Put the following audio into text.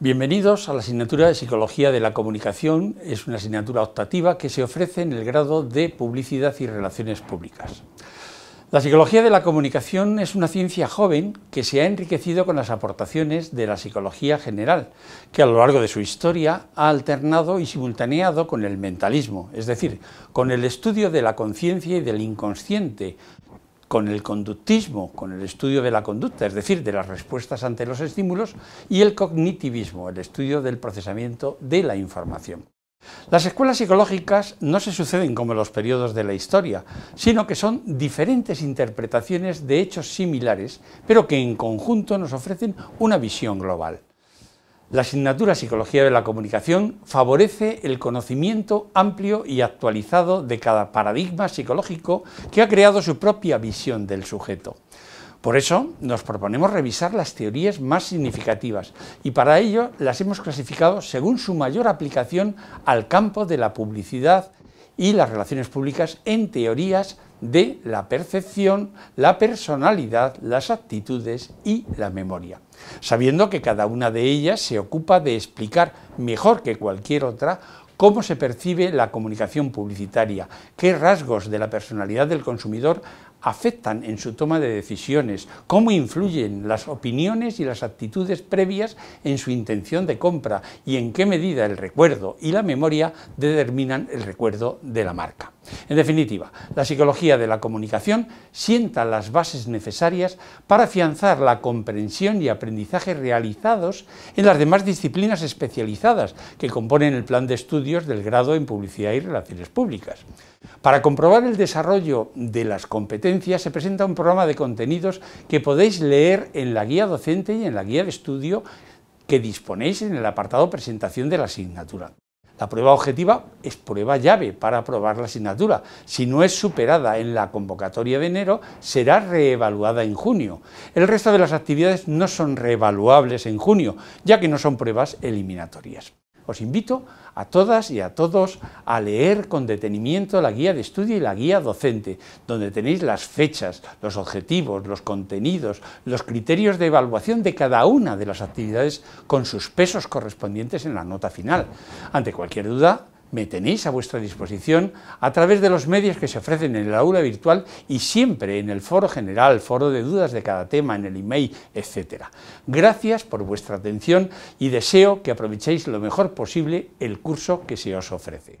Bienvenidos a la asignatura de Psicología de la Comunicación. Es una asignatura optativa que se ofrece en el grado de Publicidad y Relaciones Públicas. La psicología de la comunicación es una ciencia joven que se ha enriquecido con las aportaciones de la psicología general, que a lo largo de su historia ha alternado y simultaneado con el mentalismo, es decir, con el estudio de la conciencia y del inconsciente, con el conductismo, con el estudio de la conducta, es decir, de las respuestas ante los estímulos, y el cognitivismo, el estudio del procesamiento de la información. Las escuelas psicológicas no se suceden como los periodos de la historia, sino que son diferentes interpretaciones de hechos similares, pero que en conjunto nos ofrecen una visión global. La asignatura Psicología de la Comunicación favorece el conocimiento amplio y actualizado de cada paradigma psicológico que ha creado su propia visión del sujeto. Por eso nos proponemos revisar las teorías más significativas y para ello las hemos clasificado según su mayor aplicación al campo de la publicidad y las relaciones públicas en teorías de la percepción, la personalidad, las actitudes y la memoria, sabiendo que cada una de ellas se ocupa de explicar mejor que cualquier otra cómo se percibe la comunicación publicitaria, qué rasgos de la personalidad del consumidor afectan en su toma de decisiones, cómo influyen las opiniones y las actitudes previas en su intención de compra y en qué medida el recuerdo y la memoria determinan el recuerdo de la marca. En definitiva, la psicología de la comunicación sienta las bases necesarias para afianzar la comprensión y aprendizaje realizados en las demás disciplinas especializadas que componen el plan de estudios del grado en Publicidad y Relaciones Públicas. Para comprobar el desarrollo de las competencias se presenta un programa de contenidos que podéis leer en la guía docente y en la guía de estudio que disponéis en el apartado presentación de la asignatura. La prueba objetiva es prueba llave para aprobar la asignatura. Si no es superada en la convocatoria de enero, será reevaluada en junio. El resto de las actividades no son reevaluables en junio, ya que no son pruebas eliminatorias os invito a todas y a todos a leer con detenimiento la guía de estudio y la guía docente, donde tenéis las fechas, los objetivos, los contenidos, los criterios de evaluación de cada una de las actividades con sus pesos correspondientes en la nota final. Ante cualquier duda, me tenéis a vuestra disposición a través de los medios que se ofrecen en el aula virtual y siempre en el foro general, foro de dudas de cada tema, en el email, etc. Gracias por vuestra atención y deseo que aprovechéis lo mejor posible el curso que se os ofrece.